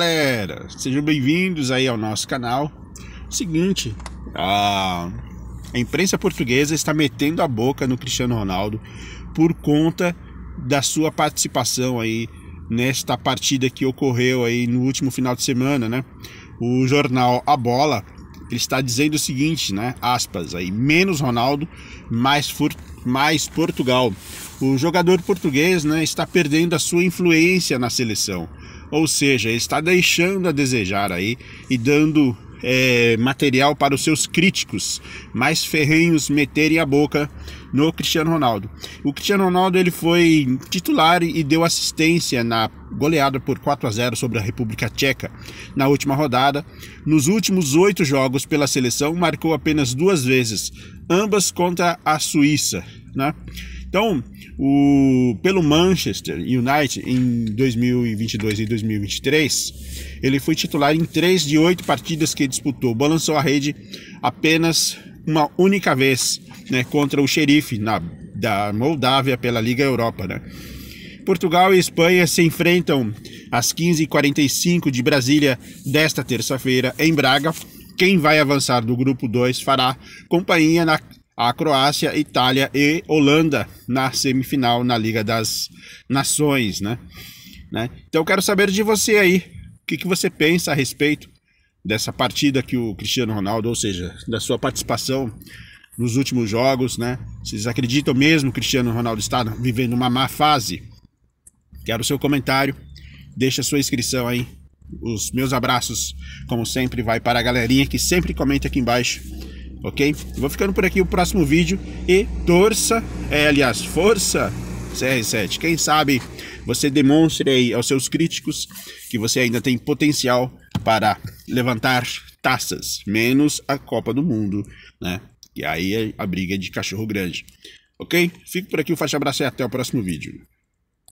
Galera, sejam bem-vindos aí ao nosso canal. Seguinte, a imprensa portuguesa está metendo a boca no Cristiano Ronaldo por conta da sua participação aí nesta partida que ocorreu aí no último final de semana, né? O jornal A Bola ele está dizendo o seguinte, né? Aspas aí, menos Ronaldo, mais, fur, mais Portugal. O jogador português, né, está perdendo a sua influência na seleção. Ou seja, ele está deixando a desejar aí e dando é, material para os seus críticos mais ferrenhos meterem a boca no Cristiano Ronaldo. O Cristiano Ronaldo ele foi titular e deu assistência na goleada por 4 a 0 sobre a República Tcheca na última rodada. Nos últimos oito jogos pela seleção, marcou apenas duas vezes, ambas contra a Suíça. Né? Então, o, pelo Manchester United em 2022 e 2023, ele foi titular em três de oito partidas que disputou. Balançou a rede apenas uma única vez né, contra o xerife na, da Moldávia pela Liga Europa. Né? Portugal e Espanha se enfrentam às 15h45 de Brasília desta terça-feira em Braga. Quem vai avançar do grupo 2 fará companhia na a Croácia, Itália e Holanda na semifinal na Liga das Nações, né? né? Então eu quero saber de você aí, o que, que você pensa a respeito dessa partida que o Cristiano Ronaldo, ou seja, da sua participação nos últimos jogos, né? Vocês acreditam mesmo que Cristiano Ronaldo está vivendo uma má fase? Quero o seu comentário, deixa a sua inscrição aí. Os meus abraços, como sempre, vai para a galerinha que sempre comenta aqui embaixo ok? Vou ficando por aqui o próximo vídeo e torça, é, aliás, força CR7. Quem sabe você demonstre aí aos seus críticos que você ainda tem potencial para levantar taças, menos a Copa do Mundo, né? E aí a briga é de cachorro grande. Ok? Fico por aqui, um forte abraço e até o próximo vídeo.